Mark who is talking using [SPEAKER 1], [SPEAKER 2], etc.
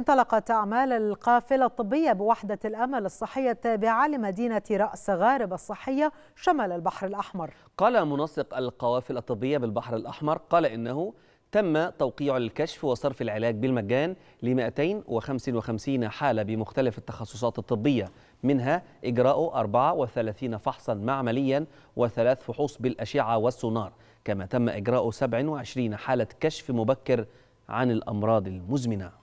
[SPEAKER 1] انطلقت أعمال القافلة الطبية بوحدة الأمل الصحية التابعة لمدينة رأس غارب الصحية شمال البحر الأحمر
[SPEAKER 2] قال منسق القوافل الطبية بالبحر الأحمر قال إنه تم توقيع الكشف وصرف العلاج بالمجان ل 255 حالة بمختلف التخصصات الطبية منها إجراء 34 فحصا معمليا وثلاث فحوص بالأشعة والسونار كما تم إجراء 27 حالة كشف مبكر عن الأمراض المزمنة